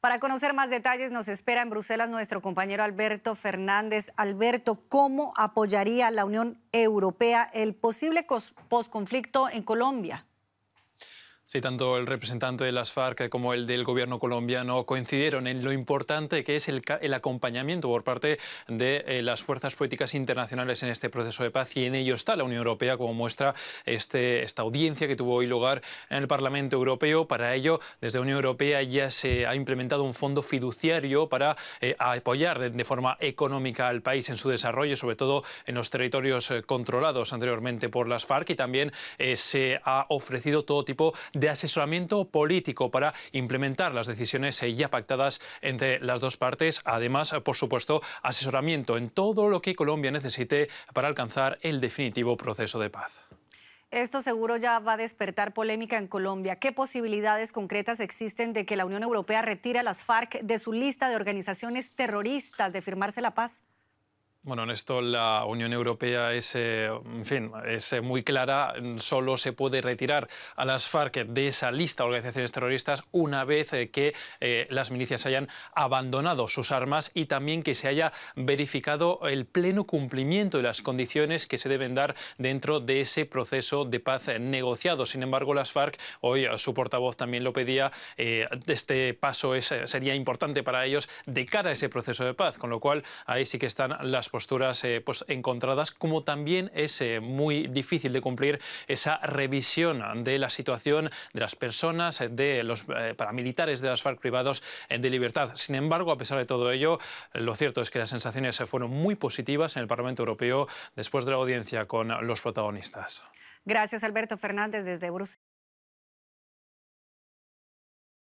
Para conocer más detalles nos espera en Bruselas nuestro compañero Alberto Fernández. Alberto, ¿cómo apoyaría la Unión Europea el posible posconflicto en Colombia? Sí, tanto el representante de las FARC como el del gobierno colombiano coincidieron en lo importante que es el, acompañamiento por parte de eh, las fuerzas políticas internacionales en este proceso de paz y en ello está la Unión Europea, como muestra este, esta audiencia que tuvo hoy lugar en el Parlamento Europeo. Para ello, desde la Unión Europea ya se ha implementado un fondo fiduciario para eh, apoyar de, forma económica al país en su desarrollo, sobre todo en los territorios eh, controlados anteriormente por las FARC y también se ha ofrecido todo tipo de de asesoramiento político para implementar las decisiones ya pactadas entre las dos partes. Además, por supuesto, asesoramiento en todo lo que Colombia necesite para alcanzar el definitivo proceso de paz. Esto seguro ya va a despertar polémica en Colombia. ¿Qué posibilidades concretas existen de que la Unión Europea retire a las FARC de su lista de organizaciones terroristas de firmarse la paz? Bueno, en esto la Unión Europea es, eh, en fin, es eh, muy clara. Solo se puede retirar a las FARC de esa lista de organizaciones terroristas una vez eh, que las milicias hayan abandonado sus armas y también que se haya verificado el pleno cumplimiento de las condiciones que se deben dar dentro de ese proceso de paz negociado. Sin embargo, las FARC, hoy su portavoz también lo pedía, este paso sería importante para ellos de cara a ese proceso de paz, con lo cual ahí sí que están las posturas eh, pues, encontradas, como también es eh, muy difícil de cumplir esa revisión de la situación de las personas, eh, de los paramilitares de las FARC privados de libertad. Sin embargo, a pesar de todo ello, lo cierto es que las sensaciones fueron muy positivas en el Parlamento Europeo después de la audiencia con los protagonistas. Gracias, Alberto Fernández, desde Bruselas.